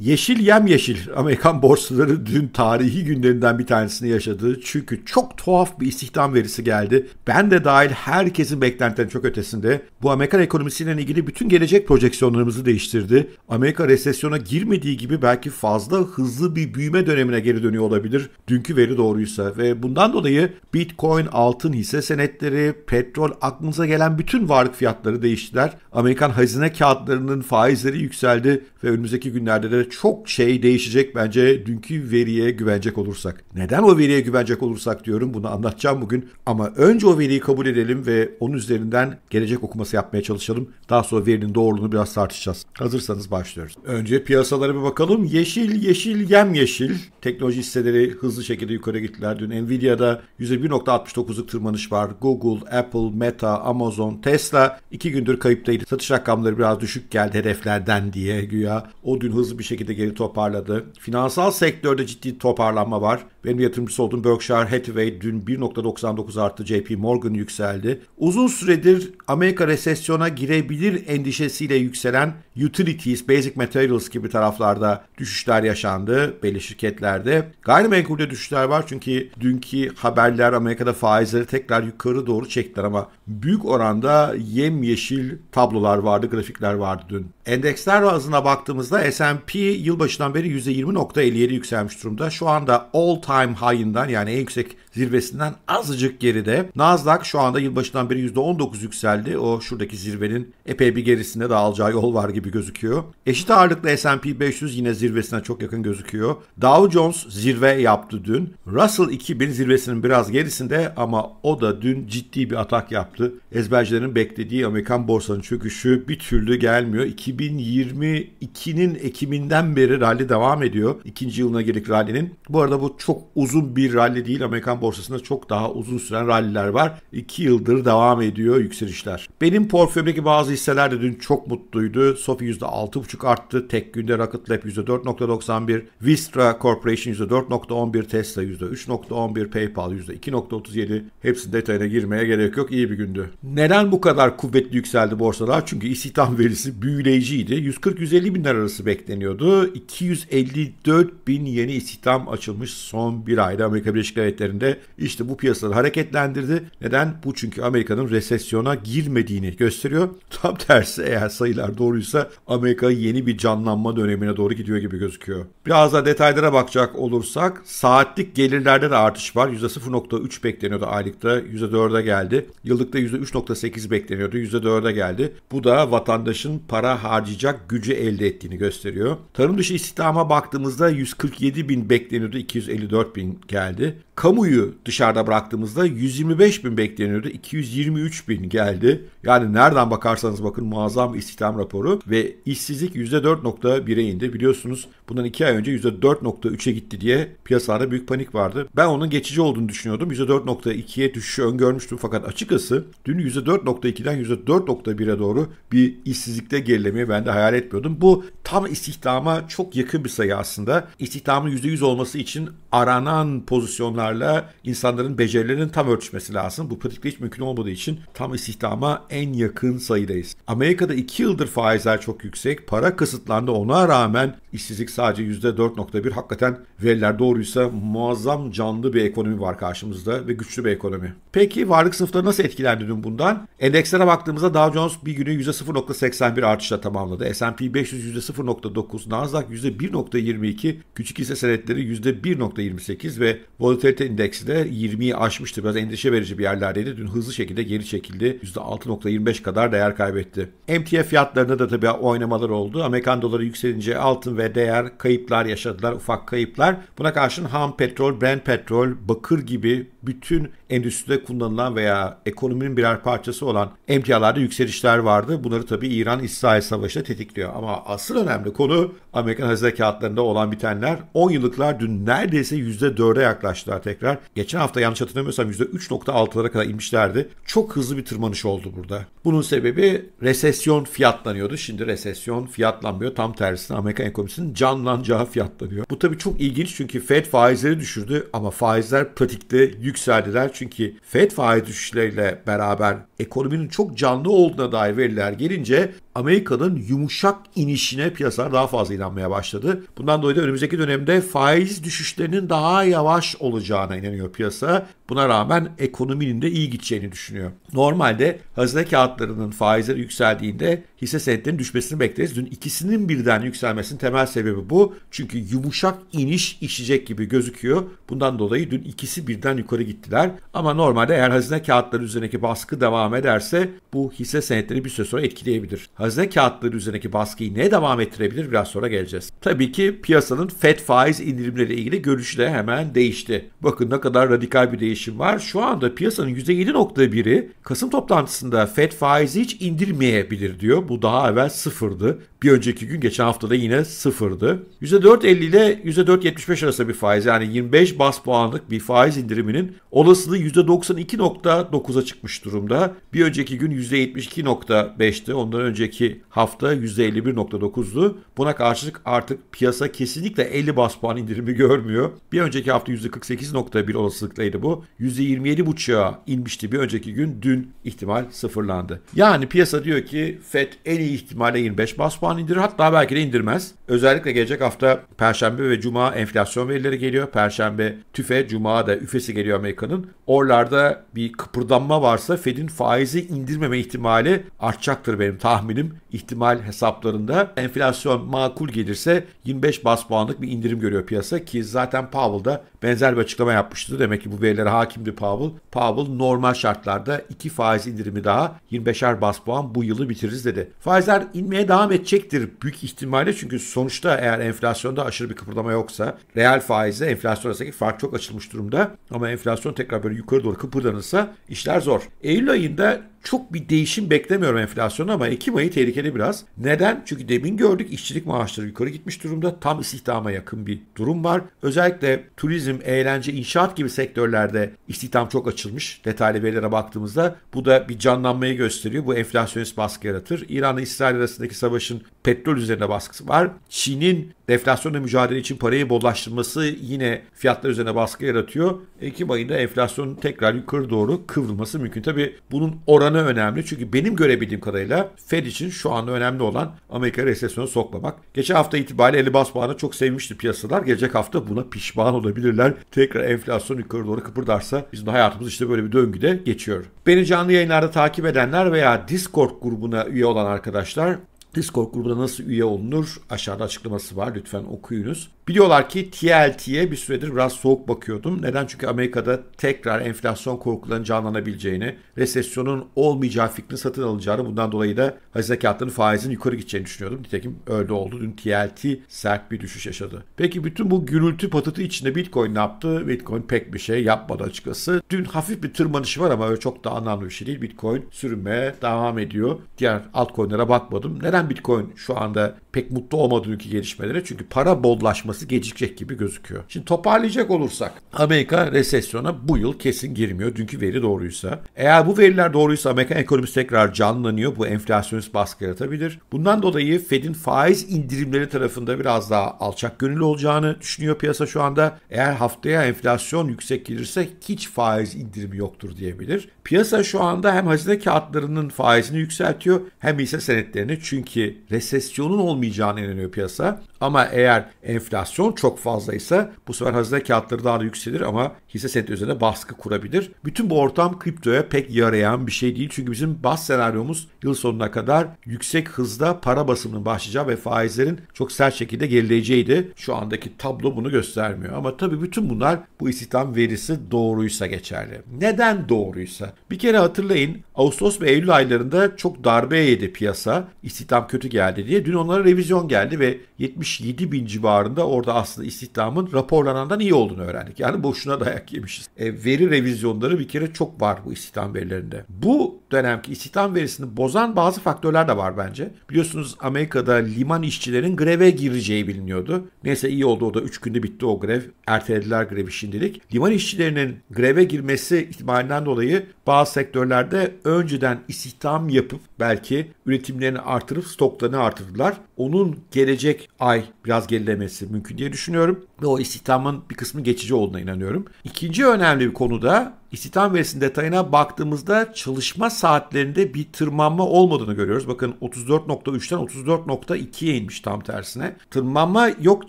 Yeşil yem yeşil Amerikan borsaları dün tarihi günlerinden bir tanesini yaşadı. Çünkü çok tuhaf bir istihdam verisi geldi. Ben de dahil herkesin beklentilerinin çok ötesinde. Bu Amerikan ekonomisiyle ilgili bütün gelecek projeksiyonlarımızı değiştirdi. Amerika resesyona girmediği gibi belki fazla hızlı bir büyüme dönemine geri dönüyor olabilir. Dünkü veri doğruysa ve bundan dolayı Bitcoin, altın hisse senetleri, petrol aklınıza gelen bütün varlık fiyatları değiştiler. Amerikan hazine kağıtlarının faizleri yükseldi ve önümüzdeki günlerde de çok şey değişecek bence dünkü veriye güvenecek olursak. Neden o veriye güvenecek olursak diyorum bunu anlatacağım bugün. Ama önce o veriyi kabul edelim ve onun üzerinden gelecek okuması yapmaya çalışalım. Daha sonra verinin doğruluğunu biraz tartışacağız. Hazırsanız başlıyoruz. Önce piyasalara bir bakalım. Yeşil, yeşil, yem yeşil. Teknoloji hisseleri hızlı şekilde yukarı gittiler. Dün Nvidia'da %1.69'luk tırmanış var. Google, Apple, Meta, Amazon, Tesla iki gündür kayıptaydı. Satış rakamları biraz düşük geldi hedeflerden diye güya. O dün hızlı bir şekilde geri toparladı. Finansal sektörde ciddi toparlanma var. Benim yatırımcısı olduğum Berkshire Hathaway dün 1.99 arttı. JP Morgan yükseldi. Uzun süredir Amerika resesyona girebilir endişesiyle yükselen utilities, basic materials gibi taraflarda düşüşler yaşandı belli şirketlerde. Gayrimenkulde düşüşler var çünkü dünkü haberler Amerika'da faizleri tekrar yukarı doğru çektiler ama büyük oranda yemyeşil tablolar vardı, grafikler vardı dün. Endeksler bazına baktığımızda S&P yılbaşından beri %20.57 yükselmiş durumda. Şu anda all time high'ından yani en yüksek zirvesinden azıcık geride. Nasdaq şu anda yılbaşından beri %19 yükseldi. O şuradaki zirvenin epey bir gerisinde daha alacağı yol var gibi gözüküyor. Eşit ağırlıklı S&P 500 yine zirvesine çok yakın gözüküyor. Dow Jones zirve yaptı dün. Russell 2000 zirvesinin biraz gerisinde ama o da dün ciddi bir atak yaptı. Ezbercilerin beklediği Amerikan borsanın çöküşü bir türlü gelmiyor. 2000 2022'nin Ekim'inden beri rally devam ediyor. İkinci yılına girdik rally'nin. Bu arada bu çok uzun bir rally değil. Amerikan borsasında çok daha uzun süren rallyler var. 2 yıldır devam ediyor yükselişler. Benim portföyümdeki bazı hisseler de dün çok mutluydu. Sofi %6,5 arttı. Tek günde Rocket Lab %4,91. Vistra Corporation %4,11. Tesla %3,11. PayPal %2,37. Hepsi detayına girmeye gerek yok. İyi bir gündü. Neden bu kadar kuvvetli yükseldi borsalar? Çünkü istihdam verisi büyüleyici bekleyiciydi. 140-150 binler arası bekleniyordu. 254 bin yeni istihdam açılmış son bir ayda Amerika Birleşik Devletleri'nde. İşte bu piyasaları hareketlendirdi. Neden? Bu çünkü Amerika'nın resesyona girmediğini gösteriyor. Tam tersi eğer sayılar doğruysa Amerika yeni bir canlanma dönemine doğru gidiyor gibi gözüküyor. Biraz daha detaylara bakacak olursak saatlik gelirlerde de artış var. %0.3 bekleniyordu aylıkta. %4'e geldi. Yıllıkta %3.8 bekleniyordu. %4'e geldi. Bu da vatandaşın para harcayacak gücü elde ettiğini gösteriyor. Tarım dışı istihdama baktığımızda 147 bin bekleniyordu, 254 bin geldi. Kamuyu dışarıda bıraktığımızda 125 bin bekleniyordu, 223 bin geldi. Yani nereden bakarsanız bakın muazzam istihdam raporu ve işsizlik %4.1'e indi. Biliyorsunuz bundan 2 ay önce %4.3'e gitti diye piyasalarda büyük panik vardı. Ben onun geçici olduğunu düşünüyordum. %4.2'ye düşüşü öngörmüştüm fakat açıkçası dün %4.2'den %4.1'e doğru bir işsizlikte gerileme gelmeyi ben de hayal etmiyordum. Bu tam istihdama çok yakın bir sayı aslında. İstihdamın %100 olması için aranan pozisyonlarla insanların becerilerinin tam örtüşmesi lazım. Bu pratikte hiç mümkün olmadığı için tam istihdama en yakın sayıdayız. Amerika'da 2 yıldır faizler çok yüksek. Para kısıtlandı. Ona rağmen işsizlik sadece %4.1. Hakikaten veriler doğruysa muazzam canlı bir ekonomi var karşımızda ve güçlü bir ekonomi. Peki varlık sınıfları nasıl etkilendi dün bundan? Endekslere baktığımızda Dow Jones bir günü %0.81 artışla tamamladı tamamladı. S&P 500 %0.9, Nasdaq %1.22, küçük hisse senetleri %1.28 ve volatilite indeksi de 20'yi aşmıştı. Biraz endişe verici bir yerlerdeydi. Dün hızlı şekilde geri çekildi. %6.25 kadar değer kaybetti. Emtia fiyatlarında da tabii oynamalar oldu. Amerikan doları yükselince altın ve değer kayıplar yaşadılar. Ufak kayıplar. Buna karşın ham petrol, Brent petrol, bakır gibi bütün endüstride kullanılan veya ekonominin birer parçası olan emtialarda yükselişler vardı. Bunları tabii İran-İsrail savaşı da tetikliyor. Ama asıl önemli konu Amerikan hazine kağıtlarında olan bitenler 10 yıllıklar dün neredeyse %4'e yaklaştılar tekrar. Geçen hafta yanlış hatırlamıyorsam %3.6'lara kadar inmişlerdi. Çok hızlı bir tırmanış oldu burada. Bunun sebebi resesyon fiyatlanıyordu. Şimdi resesyon fiyatlanmıyor. Tam tersine Amerikan ekonomisinin canlanacağı fiyatlanıyor. Bu tabii çok ilginç çünkü Fed faizleri düşürdü ama faizler pratikte yükseldiler. Çünkü FED faiz düşüşleriyle beraber ekonominin çok canlı olduğuna dair veriler gelince Amerika'nın yumuşak inişine piyasalar daha fazla inanmaya başladı. Bundan dolayı da önümüzdeki dönemde faiz düşüşlerinin daha yavaş olacağına inanıyor piyasa Buna rağmen ekonominin de iyi gideceğini düşünüyor. Normalde hazine kağıtlarının faizleri yükseldiğinde hisse senetlerinin düşmesini bekleriz. Dün ikisinin birden yükselmesinin temel sebebi bu. Çünkü yumuşak iniş işecek gibi gözüküyor. Bundan dolayı dün ikisi birden yukarı gittiler. Ama normalde eğer hazine kağıtları üzerindeki baskı devam ederse bu hisse senetleri bir süre sonra etkileyebilir. Hazine kağıtları üzerindeki baskıyı ne devam ettirebilir biraz sonra geleceğiz. Tabii ki piyasanın FED faiz indirimleriyle ilgili görüşü de hemen değişti. Bakın ne kadar radikal bir değişiklik artışı var. Şu anda piyasanın %7.1'i Kasım toplantısında Fed faizi hiç indirmeyebilir diyor. Bu daha evvel sıfırdı. Bir önceki gün geçen haftada yine sıfırdı. %4.50 ile %4.75 arasında bir faiz yani 25 bas puanlık bir faiz indiriminin olasılığı %92.9'a çıkmış durumda. Bir önceki gün %72.5'ti. Ondan önceki hafta %51.9'du. Buna karşılık artık piyasa kesinlikle 50 bas puan indirimi görmüyor. Bir önceki hafta %48.1 olasılıklıydı bu. %27,5'a inmişti bir önceki gün. Dün ihtimal sıfırlandı. Yani piyasa diyor ki FED en iyi ihtimalle 25 bas puan indirir. Hatta belki de indirmez. Özellikle gelecek hafta Perşembe ve Cuma enflasyon verileri geliyor. Perşembe tüfe, Cuma da üfesi geliyor Amerika'nın. Oralarda bir kıpırdanma varsa FED'in faizi indirmeme ihtimali artacaktır benim tahminim. İhtimal hesaplarında enflasyon makul gelirse 25 bas puanlık bir indirim görüyor piyasa ki zaten Powell da benzer bir açıklama yapmıştı. Demek ki bu verilere hakimdi Powell. Powell normal şartlarda 2 faiz indirimi daha 25'er bas puan bu yılı bitiririz dedi. Faizler inmeye devam edecektir büyük ihtimalle çünkü sonuçta eğer enflasyonda aşırı bir kıpırdama yoksa reel faizle enflasyon arasındaki fark çok açılmış durumda ama enflasyon tekrar böyle yukarı doğru kıpırdanırsa işler zor. Eylül ayında çok bir değişim beklemiyorum enflasyonu ama Ekim ayı tehlikeli biraz. Neden? Çünkü demin gördük işçilik maaşları yukarı gitmiş durumda. Tam istihdama yakın bir durum var. Özellikle turizm, eğlence, inşaat gibi sektörlerde istihdam çok açılmış. Detaylı verilere baktığımızda bu da bir canlanmayı gösteriyor. Bu enflasyonist baskı yaratır. İran ile İsrail arasındaki savaşın petrol üzerine baskısı var. Çin'in deflasyonla mücadele için parayı bollaştırması yine fiyatlar üzerine baskı yaratıyor. Ekim ayında enflasyonun tekrar yukarı doğru kıvrılması mümkün. Tabii bunun oranı oranı önemli. Çünkü benim görebildiğim kadarıyla Fed için şu anda önemli olan Amerika resesyona sokmamak. Geçen hafta itibariyle 50 bas puanı çok sevmişti piyasalar. Gelecek hafta buna pişman olabilirler. Tekrar enflasyon yukarı doğru kıpırdarsa bizim de hayatımız işte böyle bir döngüde geçiyor. Beni canlı yayınlarda takip edenler veya Discord grubuna üye olan arkadaşlar Discord grubuna nasıl üye olunur? Aşağıda açıklaması var. Lütfen okuyunuz. Biliyorlar ki TLT'ye bir süredir biraz soğuk bakıyordum. Neden? Çünkü Amerika'da tekrar enflasyon korkularının canlanabileceğini, resesyonun olmayacağı fikrini satın alacağını, bundan dolayı da hazine kağıtlarının faizinin yukarı gideceğini düşünüyordum. Nitekim öyle oldu. Dün TLT sert bir düşüş yaşadı. Peki bütün bu gürültü patırtı içinde Bitcoin ne yaptı? Bitcoin pek bir şey yapmadı açıkçası. Dün hafif bir tırmanışı var ama öyle çok da anlamlı bir şey değil. Bitcoin sürünmeye devam ediyor. Diğer altcoin'lere bakmadım. Neden Bitcoin şu anda pek mutlu olmadı dünkü gelişmelere çünkü para bollaşması gecikecek gibi gözüküyor. Şimdi toparlayacak olursak Amerika resesyona bu yıl kesin girmiyor dünkü veri doğruysa. Eğer bu veriler doğruysa Amerika ekonomisi tekrar canlanıyor. Bu enflasyonist baskı yaratabilir. Bundan dolayı Fed'in faiz indirimleri tarafında biraz daha alçak gönüllü olacağını düşünüyor piyasa şu anda. Eğer haftaya enflasyon yüksek gelirse hiç faiz indirimi yoktur diyebilir. Piyasa şu anda hem hazine kağıtlarının faizini yükseltiyor hem ise senetlerini çünkü resesyonun olmaması olmayacağına inanıyor piyasa. Ama eğer enflasyon çok fazlaysa bu sefer hazine kağıtları daha da yükselir ama hisse senedi üzerine baskı kurabilir. Bütün bu ortam kriptoya pek yarayan bir şey değil. Çünkü bizim bas senaryomuz yıl sonuna kadar yüksek hızda para basımının başlayacağı ve faizlerin çok sert şekilde gerileyeceğiydi. Şu andaki tablo bunu göstermiyor. Ama tabii bütün bunlar bu istihdam verisi doğruysa geçerli. Neden doğruysa? Bir kere hatırlayın Ağustos ve Eylül aylarında çok darbe yedi piyasa. İstihdam kötü geldi diye. Dün onlara revizyon geldi ve 70 67 bin civarında orada aslında istihdamın raporlanandan iyi olduğunu öğrendik. Yani boşuna dayak yemişiz. E, veri revizyonları bir kere çok var bu istihdam verilerinde. Bu dönemki istihdam verisini bozan bazı faktörler de var bence. Biliyorsunuz Amerika'da liman işçilerin greve gireceği biliniyordu. Neyse iyi oldu o da 3 günde bitti o grev. Ertelediler grevi şimdilik. Liman işçilerinin greve girmesi ihtimalinden dolayı bazı sektörlerde önceden istihdam yapıp belki üretimlerini artırıp stoklarını artırdılar. Onun gelecek ay ay biraz gerilemesi mümkün diye düşünüyorum. Ve o istihdamın bir kısmı geçici olduğuna inanıyorum. İkinci önemli bir konu da İstihdam verisinin detayına baktığımızda çalışma saatlerinde bir tırmanma olmadığını görüyoruz. Bakın 34.3'ten 34.2'ye inmiş tam tersine. Tırmanma yok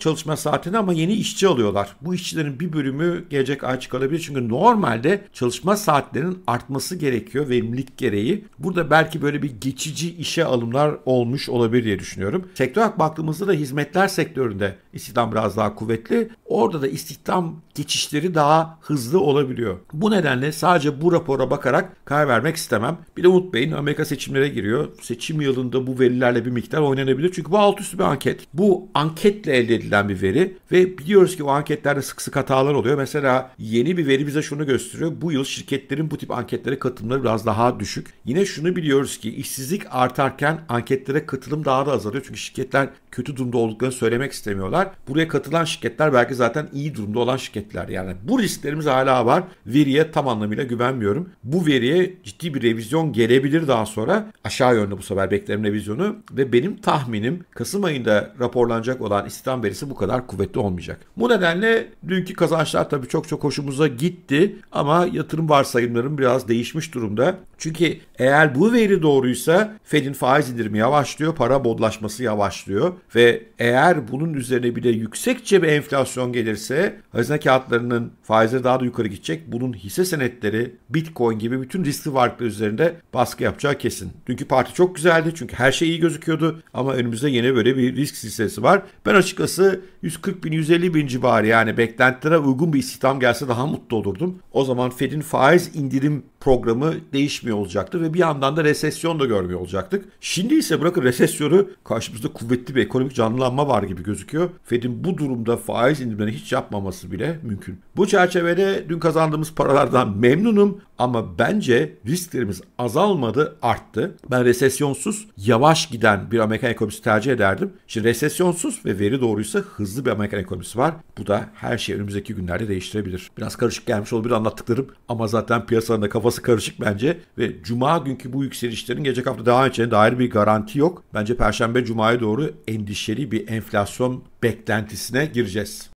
çalışma saatinde ama yeni işçi alıyorlar. Bu işçilerin bir bölümü gelecek ay çıkarabilir. Çünkü normalde çalışma saatlerinin artması gerekiyor verimlilik gereği. Burada belki böyle bir geçici işe alımlar olmuş olabilir diye düşünüyorum. Sektör baktığımızda da hizmetler sektöründe istihdam biraz daha kuvvetli. Orada da istihdam geçişleri daha hızlı olabiliyor. Bu nedenle sadece bu rapora bakarak karar vermek istemem. Bir de unutmayın Amerika seçimlere giriyor. Seçim yılında bu verilerle bir miktar oynanabilir. Çünkü bu alt üstü bir anket. Bu anketle elde edilen bir veri ve biliyoruz ki o anketlerde sık sık hatalar oluyor. Mesela yeni bir veri bize şunu gösteriyor. Bu yıl şirketlerin bu tip anketlere katılımları biraz daha düşük. Yine şunu biliyoruz ki işsizlik artarken anketlere katılım daha da azalıyor. Çünkü şirketler kötü durumda olduklarını söylemek istemiyorlar. Buraya katılan şirketler belki zaten iyi durumda olan şirketler ettiler. Yani bu risklerimiz hala var. Veriye tam anlamıyla güvenmiyorum. Bu veriye ciddi bir revizyon gelebilir daha sonra. Aşağı yönlü bu sefer beklerim revizyonu ve benim tahminim Kasım ayında raporlanacak olan istihdam verisi bu kadar kuvvetli olmayacak. Bu nedenle dünkü kazançlar tabii çok çok hoşumuza gitti ama yatırım varsayımlarım biraz değişmiş durumda. Çünkü eğer bu veri doğruysa Fed'in faiz indirimi yavaşlıyor, para bodlaşması yavaşlıyor ve eğer bunun üzerine bir de yüksekçe bir enflasyon gelirse hazine kağıtlarının faizleri daha da yukarı gidecek. Bunun hisse senetleri, bitcoin gibi bütün riskli varlıklar üzerinde baskı yapacağı kesin. Dünkü parti çok güzeldi çünkü her şey iyi gözüküyordu ama önümüzde yine böyle bir risk listesi var. Ben açıkçası 140 bin 150 bin civarı yani beklentilere uygun bir istihdam gelse daha mutlu olurdum. O zaman Fed'in faiz indirim programı değişmiyor olacaktı ve bir yandan da resesyon da görmüyor olacaktık. Şimdi ise bırakın resesyonu karşımızda kuvvetli bir ekonomik canlanma var gibi gözüküyor. Fed'in bu durumda faiz indirimlerini hiç yapmaması bile mümkün. Bu çerçevede dün kazandığımız paralardan memnunum ama bence risklerimiz azalmadı, arttı. Ben resesyonsuz, yavaş giden bir Amerikan ekonomisi tercih ederdim. Şimdi resesyonsuz ve veri doğruysa hızlı bir Amerikan ekonomisi var. Bu da her şeyi önümüzdeki günlerde değiştirebilir. Biraz karışık gelmiş olabilir anlattıklarım ama zaten piyasanın da kafası karışık bence ve cuma günkü bu yükselişlerin gelecek hafta devam edeceğine dair bir garanti yok. Bence perşembe cumaya doğru endişeli bir enflasyon beklentisine gireceğiz.